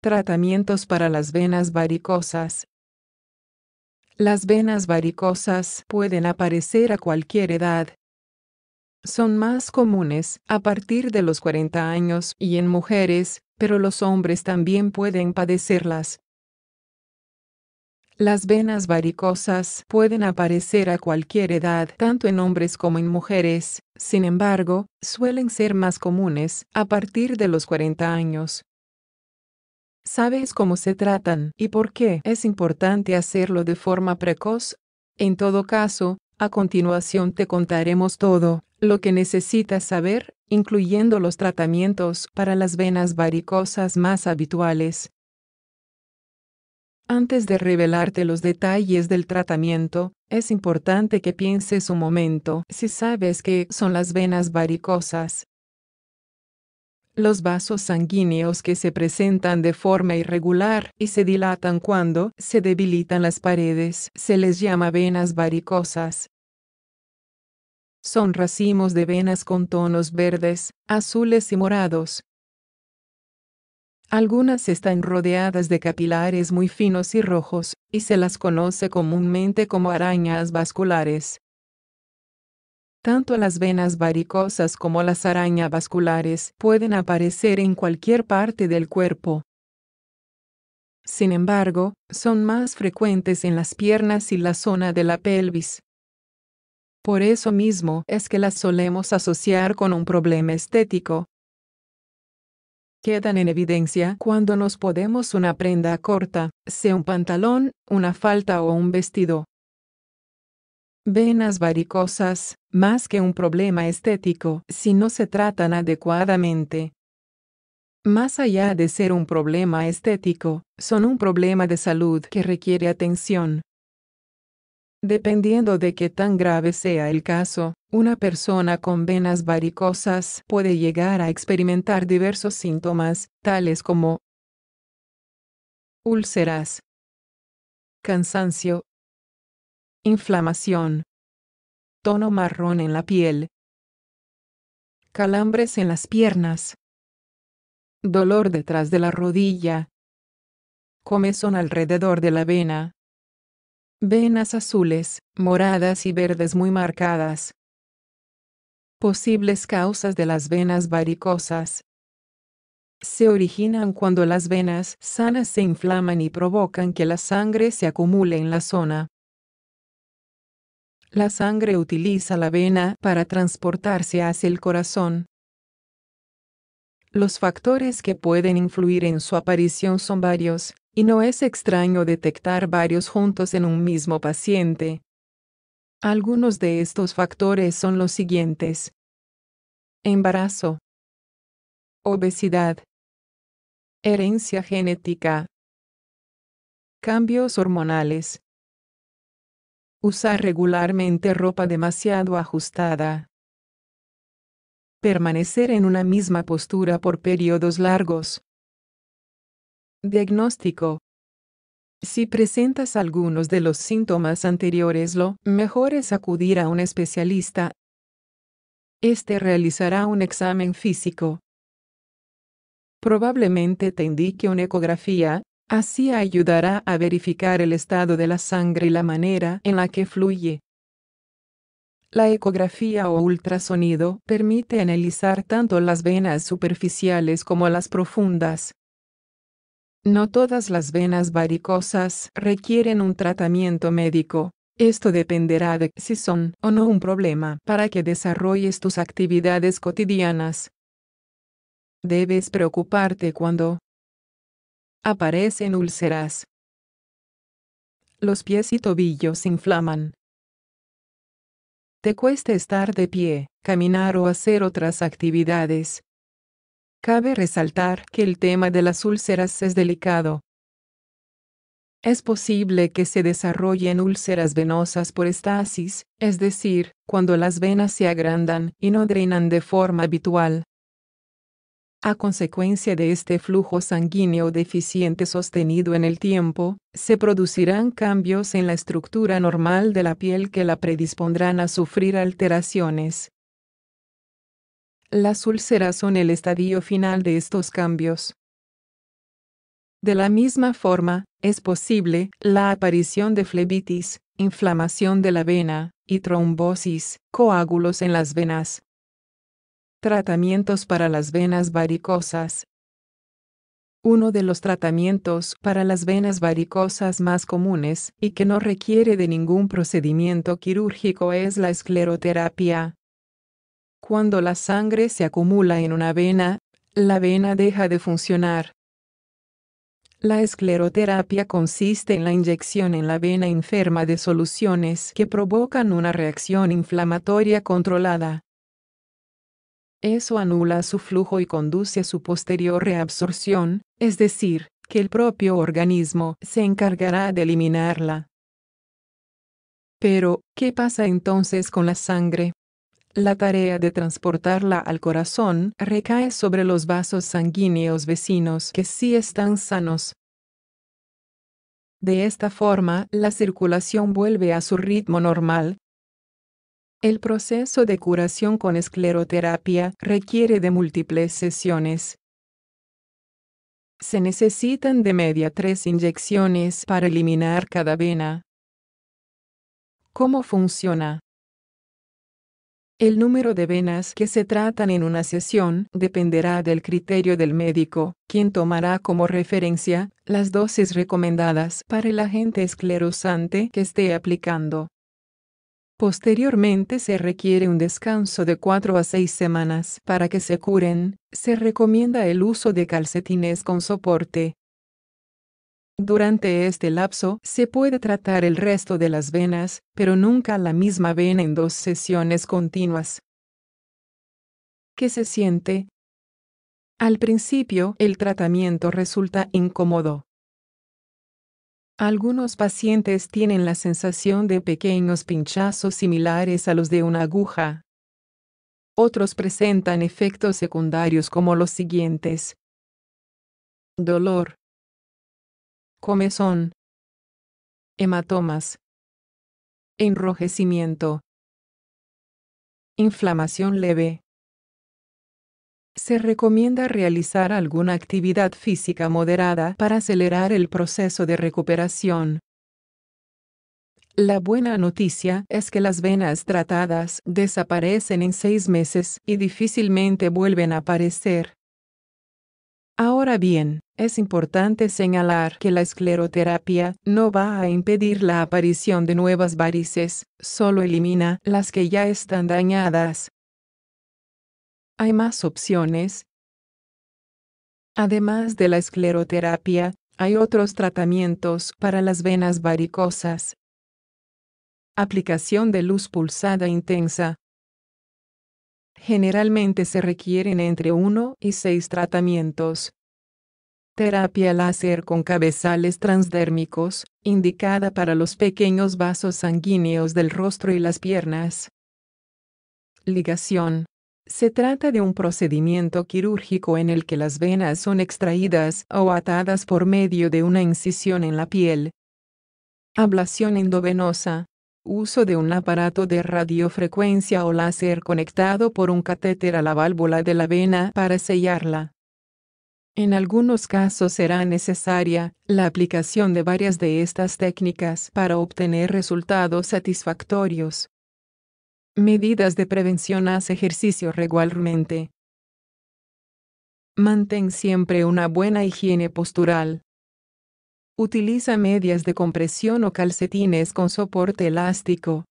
Tratamientos para las venas varicosas. Las venas varicosas pueden aparecer a cualquier edad. Son más comunes a partir de los 40 años y en mujeres, pero los hombres también pueden padecerlas. Las venas varicosas pueden aparecer a cualquier edad, tanto en hombres como en mujeres, sin embargo, suelen ser más comunes a partir de los 40 años. ¿Sabes cómo se tratan y por qué es importante hacerlo de forma precoz? En todo caso, a continuación te contaremos todo lo que necesitas saber, incluyendo los tratamientos para las venas varicosas más habituales, antes de revelarte los detalles del tratamiento, es importante que pienses un momento si sabes qué son las venas varicosas. Los vasos sanguíneos que se presentan de forma irregular y se dilatan cuando se debilitan las paredes se les llama venas varicosas. Son racimos de venas con tonos verdes, azules y morados, algunas están rodeadas de capilares muy finos y rojos, y se las conoce comúnmente como arañas vasculares. Tanto las venas varicosas como las arañas vasculares pueden aparecer en cualquier parte del cuerpo. Sin embargo, son más frecuentes en las piernas y la zona de la pelvis. Por eso mismo es que las solemos asociar con un problema estético, Quedan en evidencia cuando nos podemos una prenda corta, sea un pantalón, una falta o un vestido. Venas varicosas, más que un problema estético, si no se tratan adecuadamente. Más allá de ser un problema estético, son un problema de salud que requiere atención. Dependiendo de qué tan grave sea el caso, una persona con venas varicosas puede llegar a experimentar diversos síntomas, tales como úlceras, cansancio, inflamación, tono marrón en la piel, calambres en las piernas, dolor detrás de la rodilla, comezón alrededor de la vena, Venas azules, moradas y verdes muy marcadas. Posibles causas de las venas varicosas. Se originan cuando las venas sanas se inflaman y provocan que la sangre se acumule en la zona. La sangre utiliza la vena para transportarse hacia el corazón. Los factores que pueden influir en su aparición son varios, y no es extraño detectar varios juntos en un mismo paciente. Algunos de estos factores son los siguientes. Embarazo. Obesidad. Herencia genética. Cambios hormonales. Usar regularmente ropa demasiado ajustada. Permanecer en una misma postura por periodos largos. Diagnóstico. Si presentas algunos de los síntomas anteriores, lo mejor es acudir a un especialista. Este realizará un examen físico. Probablemente te indique una ecografía, así ayudará a verificar el estado de la sangre y la manera en la que fluye. La ecografía o ultrasonido permite analizar tanto las venas superficiales como las profundas. No todas las venas varicosas requieren un tratamiento médico. Esto dependerá de si son o no un problema para que desarrolles tus actividades cotidianas. Debes preocuparte cuando aparecen úlceras. Los pies y tobillos inflaman. Te cuesta estar de pie, caminar o hacer otras actividades. Cabe resaltar que el tema de las úlceras es delicado. Es posible que se desarrollen úlceras venosas por estasis, es decir, cuando las venas se agrandan y no drenan de forma habitual. A consecuencia de este flujo sanguíneo deficiente sostenido en el tiempo, se producirán cambios en la estructura normal de la piel que la predispondrán a sufrir alteraciones, las úlceras son el estadio final de estos cambios. De la misma forma, es posible la aparición de flebitis, inflamación de la vena, y trombosis, coágulos en las venas. Tratamientos para las venas varicosas. Uno de los tratamientos para las venas varicosas más comunes y que no requiere de ningún procedimiento quirúrgico es la escleroterapia, cuando la sangre se acumula en una vena, la vena deja de funcionar. La escleroterapia consiste en la inyección en la vena enferma de soluciones que provocan una reacción inflamatoria controlada. Eso anula su flujo y conduce a su posterior reabsorción, es decir, que el propio organismo se encargará de eliminarla. Pero, ¿qué pasa entonces con la sangre? La tarea de transportarla al corazón recae sobre los vasos sanguíneos vecinos que sí están sanos. De esta forma, la circulación vuelve a su ritmo normal. El proceso de curación con escleroterapia requiere de múltiples sesiones. Se necesitan de media tres inyecciones para eliminar cada vena. ¿Cómo funciona? El número de venas que se tratan en una sesión dependerá del criterio del médico, quien tomará como referencia las dosis recomendadas para el agente esclerosante que esté aplicando. Posteriormente se requiere un descanso de cuatro a 6 semanas para que se curen. Se recomienda el uso de calcetines con soporte, durante este lapso se puede tratar el resto de las venas, pero nunca la misma vena en dos sesiones continuas. ¿Qué se siente? Al principio el tratamiento resulta incómodo. Algunos pacientes tienen la sensación de pequeños pinchazos similares a los de una aguja. Otros presentan efectos secundarios como los siguientes. Dolor comezón, hematomas, enrojecimiento, inflamación leve. Se recomienda realizar alguna actividad física moderada para acelerar el proceso de recuperación. La buena noticia es que las venas tratadas desaparecen en seis meses y difícilmente vuelven a aparecer. Ahora bien, es importante señalar que la escleroterapia no va a impedir la aparición de nuevas varices, solo elimina las que ya están dañadas. Hay más opciones. Además de la escleroterapia, hay otros tratamientos para las venas varicosas. Aplicación de luz pulsada intensa, Generalmente se requieren entre 1 y 6 tratamientos. Terapia láser con cabezales transdérmicos, indicada para los pequeños vasos sanguíneos del rostro y las piernas. Ligación. Se trata de un procedimiento quirúrgico en el que las venas son extraídas o atadas por medio de una incisión en la piel. Ablación endovenosa uso de un aparato de radiofrecuencia o láser conectado por un catéter a la válvula de la vena para sellarla. En algunos casos será necesaria la aplicación de varias de estas técnicas para obtener resultados satisfactorios. Medidas de prevención haz ejercicio regularmente. Mantén siempre una buena higiene postural. Utiliza medias de compresión o calcetines con soporte elástico.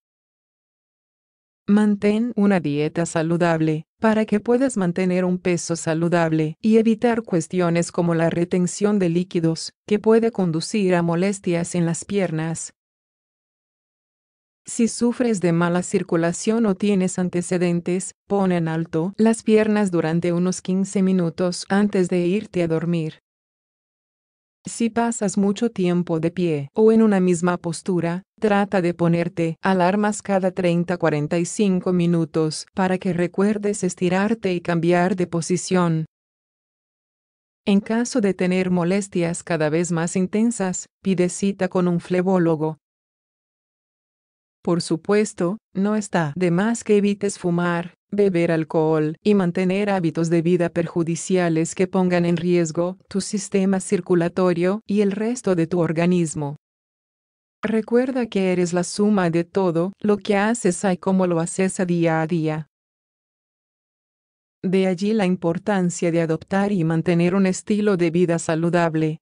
Mantén una dieta saludable, para que puedas mantener un peso saludable y evitar cuestiones como la retención de líquidos, que puede conducir a molestias en las piernas. Si sufres de mala circulación o tienes antecedentes, pon en alto las piernas durante unos 15 minutos antes de irte a dormir. Si pasas mucho tiempo de pie o en una misma postura, trata de ponerte alarmas cada 30-45 minutos para que recuerdes estirarte y cambiar de posición. En caso de tener molestias cada vez más intensas, pide cita con un flebólogo. Por supuesto, no está de más que evites fumar, beber alcohol y mantener hábitos de vida perjudiciales que pongan en riesgo tu sistema circulatorio y el resto de tu organismo. Recuerda que eres la suma de todo lo que haces y cómo lo haces a día a día. De allí la importancia de adoptar y mantener un estilo de vida saludable,